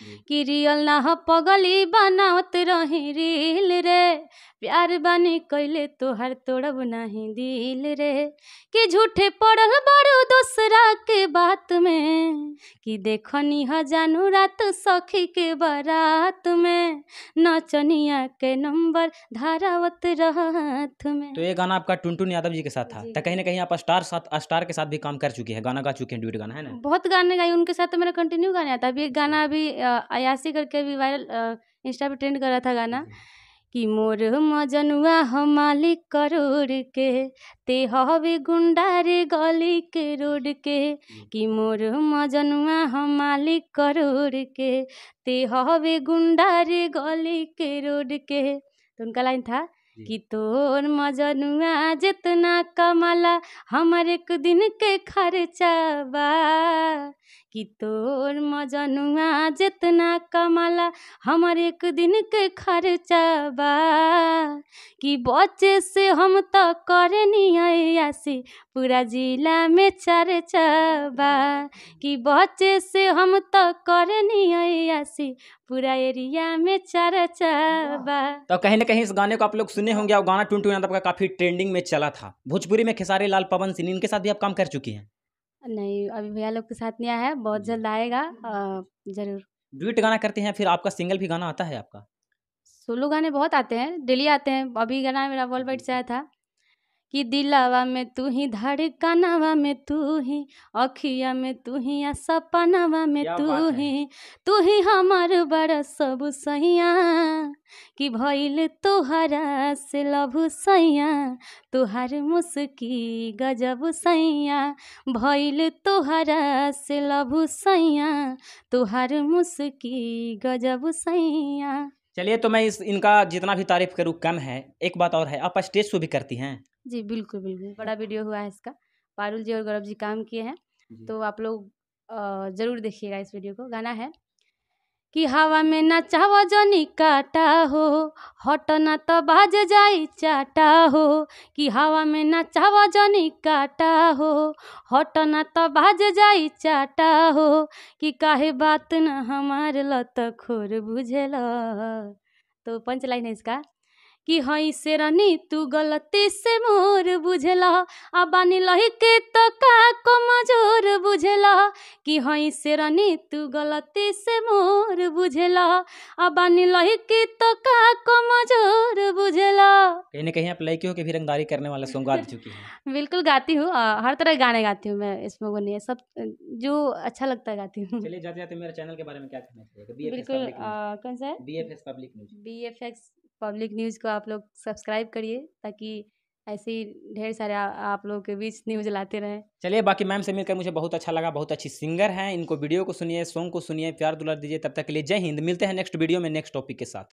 हम्म। कि रियल ना हो पगली बनावत रही रील रे प्यार बानी कैले तोहर तोड़ब नहीं दिल रे कि झूठे पड़ल बारू दूसरा के बात में कि देखनी ह जानू रात सखी के बारात में नचनिया के नंबर धारावत रहत में तो ये गाना आपका टुनटुन यादव जी के साथ था तो कहीं ना कहीं आप स्टार साथ स्टार के साथ भी काम कर चुकी है गाना गा चुके हैं ड्यूट गाना है ना बहुत गाने गाए उनके साथ तो मेरा कंटिन्यू गाने आता अभी एक गाना अच्छा। अभी अयासी करके भी वायरल इंस्टा पे ट्रेंड कर रहा था गाना कि मोर मजनुआ हमाली करोड़ के ते हवे गुंडारे रे गली के रोड के कि मोर मजनुआ हमाली करोड़ के ते हवे गुंडारे रे गली के रोड के तो उनका लाइन था कि तोर मजनुआ जितना कमाला हमारे एक दिन के खर्चा बा कि तोर मजनुआ जितना कमाला हमर एक दिन के खर्चबा कि बचे से हम तो करनी ऐसी पूरा जिला में चर्चबा कि बचे से हम तो करनी ऐसी पूरा एरिया में चर्चबा तो कहीं ना कहीं इस गाने को आप लोग सुने होंगे और गाना टून टून का काफी ट्रेंडिंग में चला था भोजपुरी में खेसारी लाल पवन सिंह इनके साथ भी आप काम कर चुकी हैं नहीं अभी भैया लोग के साथ नहीं आया है बहुत जल्द आएगा जरूर डुएट गाना करते हैं फिर आपका सिंगल भी गाना आता है आपका सोलो गाने बहुत आते हैं डेली आते हैं अभी गाना मेरा वर्ल्ड वाइड से आया था कि दिलावा में तू ही धड़कनवा में तू ही अखिया में तू ही आ सपनवा में तू ही तू ही हमार बड़ा सब सैया कि भइल तोहरा से लभु सैया तुहार मुस्की गजब सैया भैल तुहरा से लभु सैया तुहार मुस्की गजब सैया चलिए तो मैं इस इनका जितना भी तारीफ करूँ कम है एक बात और है आप स्टेज शो भी करती हैं जी बिल्कुल बिल्कुल बड़ा वीडियो हुआ है इसका पारुल जी और गौरव जी काम किए हैं तो आप लोग ज़रूर देखिएगा इस वीडियो को गाना है कि हवा में चाहो जनी काटा हो हट न तो बाज जाई चाटा हो कि हवा में चाहो जनी काटा हो हट न तो बाज जाई चाटा हो कि काहे बात न हमार लत खोर बुझेला तो पंचलाइन है इसका कि हई से रानी तू गलती से मोर बुझला आ बानी लही के तो का को मजूर बुझला कि हई से रानी तू गलती से मोर बुझला आ बानी लही के तो का को मजूर बुझला कहीं ना कहीं आप लड़की हो के भी रंगदारी करने वाले सॉन्ग गा चुकी हैं बिल्कुल गाती हूँ हर तरह गाने गाती हूँ मैं इसमें वो नहीं है सब जो अच्छा लगता है गाती हूँ चलिए जाते जाते मेरे चैनल के बारे में क्या कहना चाहिए बिल्कुल कौन सा है B F X public news B F X public news को आप लोग सब्सक्राइब करिए ताकि ऐसे ही ढेर सारे आ, आप लोगों के बीच न्यूज लाते रहें चलिए बाकी मैम से मिलकर मुझे बहुत अच्छा लगा बहुत अच्छी सिंगर हैं इनको वीडियो को सुनिए सॉन्ग को सुनिए प्यार दुलार दीजिए तब तक के लिए जय हिंद मिलते हैं नेक्स्ट वीडियो में नेक्स्ट टॉपिक के साथ